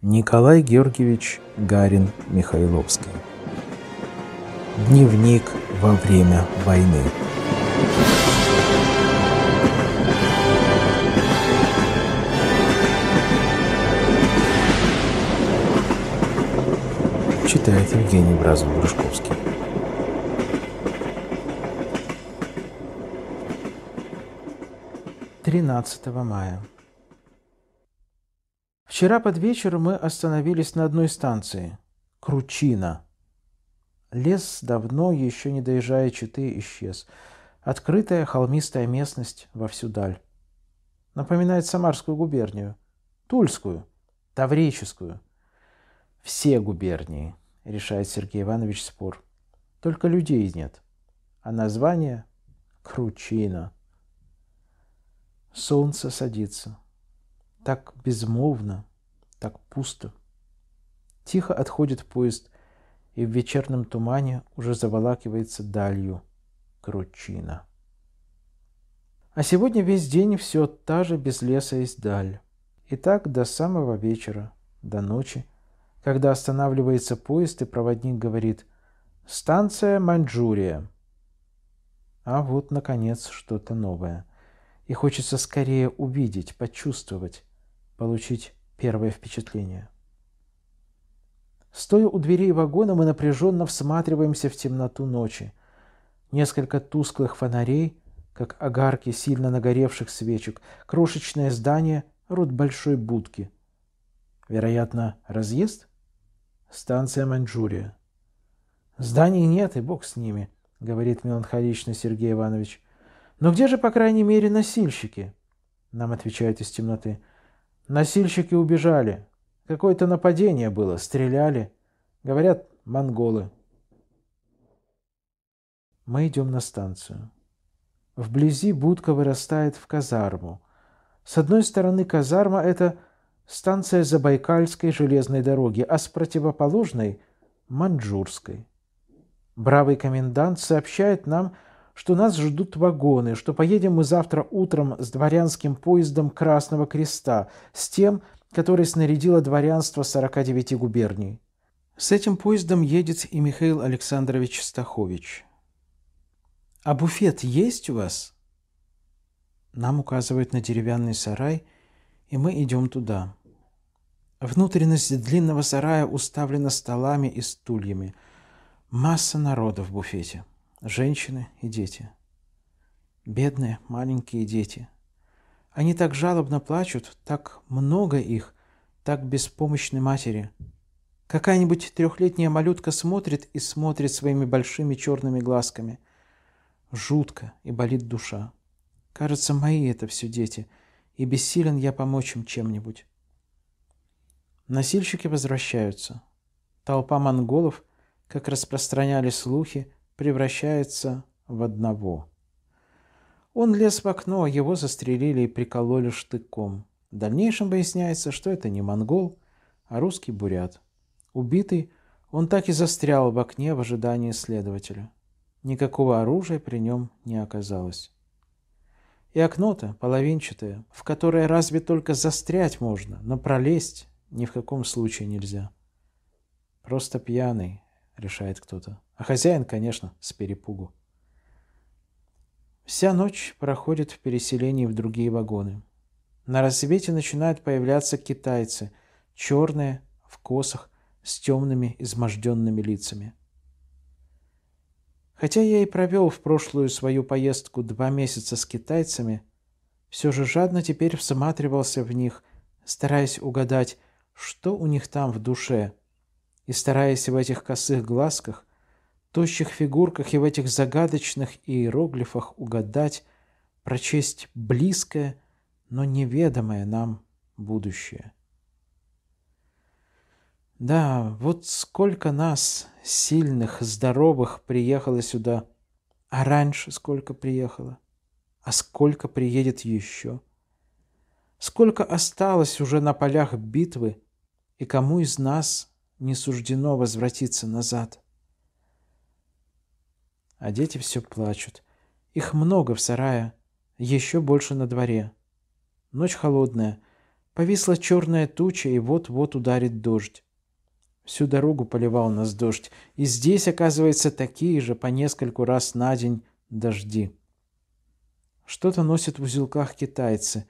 Николай Георгиевич Гарин Михайловский. Дневник во время войны. Читает Евгений Бразов-Грушковский. Тринадцатого мая. Вчера под вечер мы остановились на одной станции – Кручина. Лес давно, еще не доезжая Читы, исчез. Открытая холмистая местность во всю даль. Напоминает Самарскую губернию, Тульскую, Таврическую. Все губернии, решает Сергей Иванович спор. Только людей нет. А название – Кручина. Солнце садится. Так безмолвно, так пусто. Тихо отходит поезд, и в вечернем тумане уже заволакивается далью кручина. А сегодня весь день все та же без леса есть даль. И так до самого вечера, до ночи, когда останавливается поезд, и проводник говорит «Станция Маньчжурия». А вот, наконец, что-то новое. И хочется скорее увидеть, почувствовать, получить Первое впечатление. Стоя у дверей вагона, мы напряженно всматриваемся в темноту ночи. Несколько тусклых фонарей, как огарки сильно нагоревших свечек, крошечное здание, рот большой будки. Вероятно, разъезд? Станция Маньчжурия. Зданий нет, и бог с ними, говорит меланхолично Сергей Иванович. Но где же, по крайней мере, носильщики? Нам отвечают из темноты. Насильщики убежали. Какое-то нападение было, стреляли. Говорят, монголы. Мы идем на станцию. Вблизи будка вырастает в казарму. С одной стороны казарма – это станция Забайкальской железной дороги, а с противоположной – Маньчжурской. Бравый комендант сообщает нам, что нас ждут вагоны, что поедем мы завтра утром с дворянским поездом Красного Креста, с тем, который снарядило дворянство 49 губерний. С этим поездом едет и Михаил Александрович Стахович. «А буфет есть у вас?» Нам указывают на деревянный сарай, и мы идем туда. Внутренность длинного сарая уставлена столами и стульями. Масса народа в буфете женщины и дети. Бедные маленькие дети. Они так жалобно плачут, так много их, так беспомощны матери. Какая-нибудь трехлетняя малютка смотрит и смотрит своими большими черными глазками. Жутко и болит душа. Кажется, мои это все дети, и бессилен я помочь им чем-нибудь. Насильщики возвращаются. Толпа монголов, как распространяли слухи, превращается в одного. Он лез в окно, его застрелили и прикололи штыком. В дальнейшем выясняется, что это не монгол, а русский бурят. Убитый, он так и застрял в окне в ожидании следователя. Никакого оружия при нем не оказалось. И окно-то половинчатое, в которое разве только застрять можно, но пролезть ни в каком случае нельзя. Просто пьяный, решает кто-то. А хозяин, конечно, с перепугу. Вся ночь проходит в переселении в другие вагоны. На рассвете начинают появляться китайцы, черные, в косах, с темными, изможденными лицами. Хотя я и провел в прошлую свою поездку два месяца с китайцами, все же жадно теперь всматривался в них, стараясь угадать, что у них там в душе – и стараясь в этих косых глазках, тощих фигурках и в этих загадочных иероглифах угадать, прочесть близкое, но неведомое нам будущее. Да, вот сколько нас, сильных, здоровых, приехало сюда, а раньше сколько приехало, а сколько приедет еще, сколько осталось уже на полях битвы, и кому из нас не суждено возвратиться назад. А дети все плачут. Их много в сарае, еще больше на дворе. Ночь холодная. Повисла черная туча, и вот-вот ударит дождь. Всю дорогу поливал нас дождь, и здесь, оказывается, такие же по нескольку раз на день дожди. Что-то носят в узелках китайцы.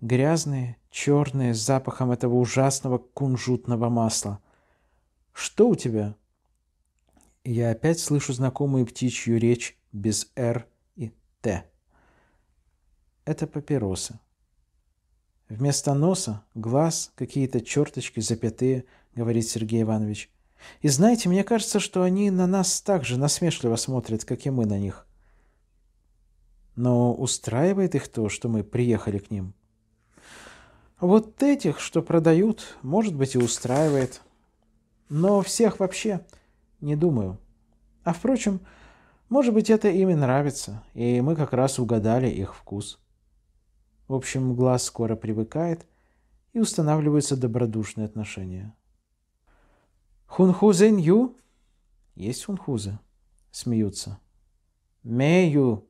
Грязные, черные, с запахом этого ужасного кунжутного масла – «Что у тебя?» Я опять слышу знакомую птичью речь без «р» и «т». Это папиросы. Вместо носа, глаз, какие-то черточки, запятые, говорит Сергей Иванович. И знаете, мне кажется, что они на нас так же насмешливо смотрят, как и мы на них. Но устраивает их то, что мы приехали к ним. Вот этих, что продают, может быть и устраивает. Но всех вообще не думаю. А впрочем, может быть, это им и нравится, и мы как раз угадали их вкус. В общем, глаз скоро привыкает, и устанавливаются добродушные отношения. «Хунху зэнью?» «Есть хунхузы?» Смеются. «Мею?»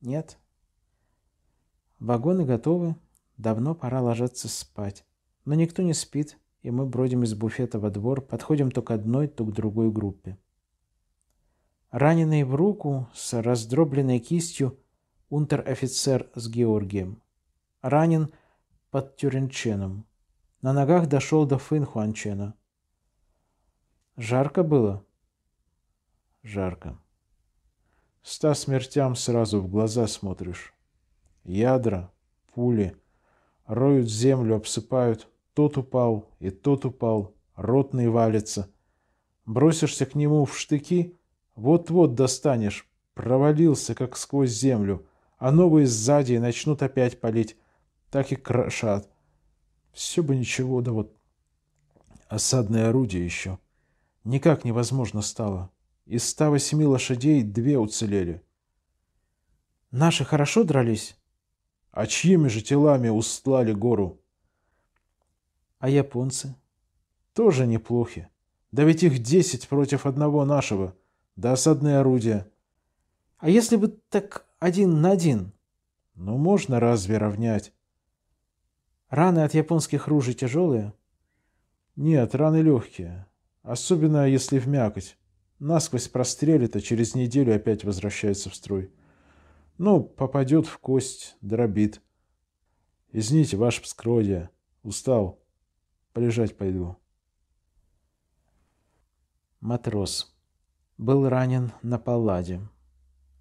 «Нет». Вагоны готовы, давно пора ложиться спать. Но никто не спит, и мы бродим из буфета во двор, подходим то к одной, то к другой группе. Раненый в руку с раздробленной кистью унтер-офицер с Георгием. Ранен под Тюринченом. На ногах дошел до Финхуанчена. Жарко было? Жарко. Ста смертям сразу в глаза смотришь. Ядра, пули, роют землю, обсыпают — тот упал, и тот упал, ротный валится. Бросишься к нему в штыки, вот-вот достанешь, провалился, как сквозь землю, а новые сзади начнут опять палить, так и крошат. Все бы ничего, да вот осадное орудие еще. Никак невозможно стало. Из 108 лошадей две уцелели. Наши хорошо дрались? А чьими же телами устлали гору? А японцы? Тоже неплохи. Да ведь их десять против одного нашего. Да осадные орудия. А если бы так один на один? Ну, можно разве равнять? Раны от японских ружей тяжелые? Нет, раны легкие. Особенно, если в мякоть. Насквозь прострелит, а через неделю опять возвращается в строй. Ну, попадет в кость, дробит. Извините, ваше пскродие. Устал. Полежать пойду. Матрос. Был ранен на палладе.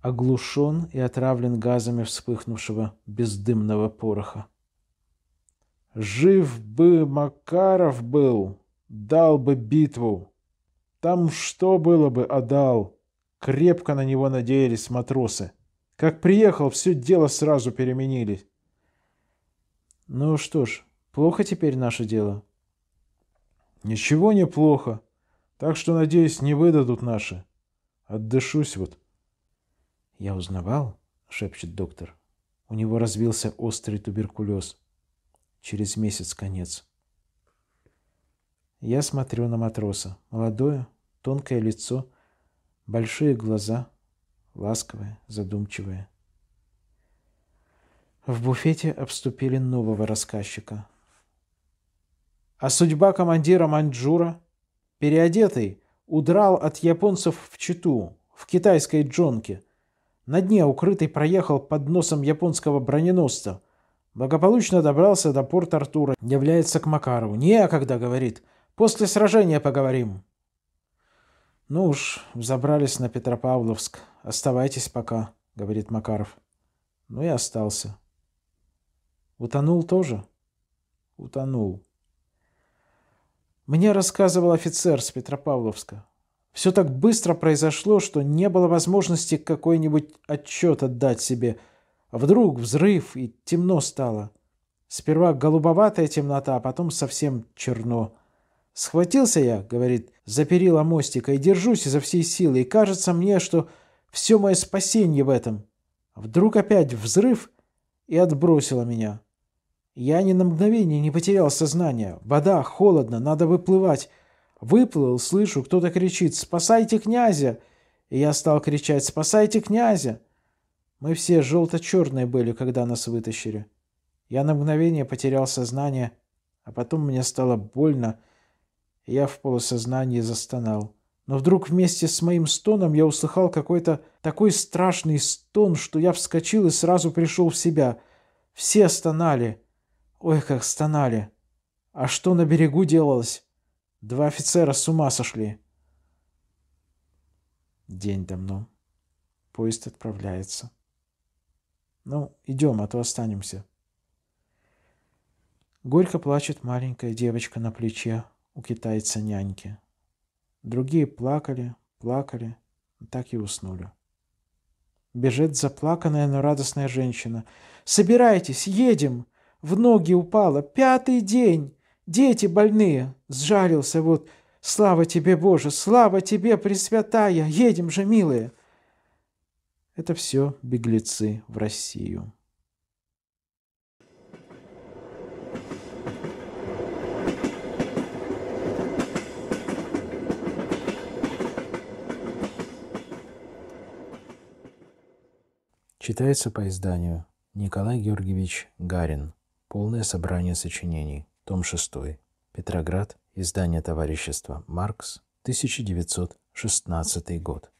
Оглушен и отравлен газами вспыхнувшего бездымного пороха. Жив бы Макаров был, дал бы битву. Там что было бы, отдал. А Крепко на него надеялись матросы. Как приехал, все дело сразу переменились. Ну что ж, плохо теперь наше дело. Ничего не плохо. Так что, надеюсь, не выдадут наши. Отдышусь вот. Я узнавал, шепчет доктор. У него развился острый туберкулез. Через месяц конец. Я смотрю на матроса. Молодое, тонкое лицо, большие глаза, ласковое, задумчивое. В буфете обступили нового рассказчика, а судьба командира Маньчжура? Переодетый, удрал от японцев в Читу, в китайской джонке. На дне укрытый проехал под носом японского броненосца. Благополучно добрался до порта Артура, является к Макарову. «Некогда», а — говорит, — «после сражения поговорим». «Ну уж, взобрались на Петропавловск. Оставайтесь пока», — говорит Макаров. Ну и остался. «Утонул тоже?» «Утонул». Мне рассказывал офицер с Петропавловска. Все так быстро произошло, что не было возможности какой-нибудь отчет отдать себе. вдруг взрыв, и темно стало. Сперва голубоватая темнота, а потом совсем черно. «Схватился я, — говорит, — за перила мостика и держусь изо всей силы, и кажется мне, что все мое спасение в этом. вдруг опять взрыв и отбросило меня. Я ни на мгновение не потерял сознание. Вода, холодно, надо выплывать. Выплыл, слышу, кто-то кричит «Спасайте князя!» И я стал кричать «Спасайте князя!» Мы все желто-черные были, когда нас вытащили. Я на мгновение потерял сознание, а потом мне стало больно, и я в полусознании застонал. Но вдруг вместе с моим стоном я услыхал какой-то такой страшный стон, что я вскочил и сразу пришел в себя. Все стонали. Ой, как стонали. А что на берегу делалось? Два офицера с ума сошли. День давно. Поезд отправляется. Ну, идем, а то останемся. Горько плачет маленькая девочка на плече у китайца няньки. Другие плакали, плакали, так и уснули. Бежит заплаканная, но радостная женщина. «Собирайтесь, едем!» в ноги упала. Пятый день. Дети больные. Сжарился вот. Слава тебе, Боже, слава тебе, Пресвятая. Едем же, милые. Это все беглецы в Россию. Читается по изданию Николай Георгиевич Гарин. Полное собрание сочинений. Том 6. Петроград. Издание товарищества Маркс. 1916 год.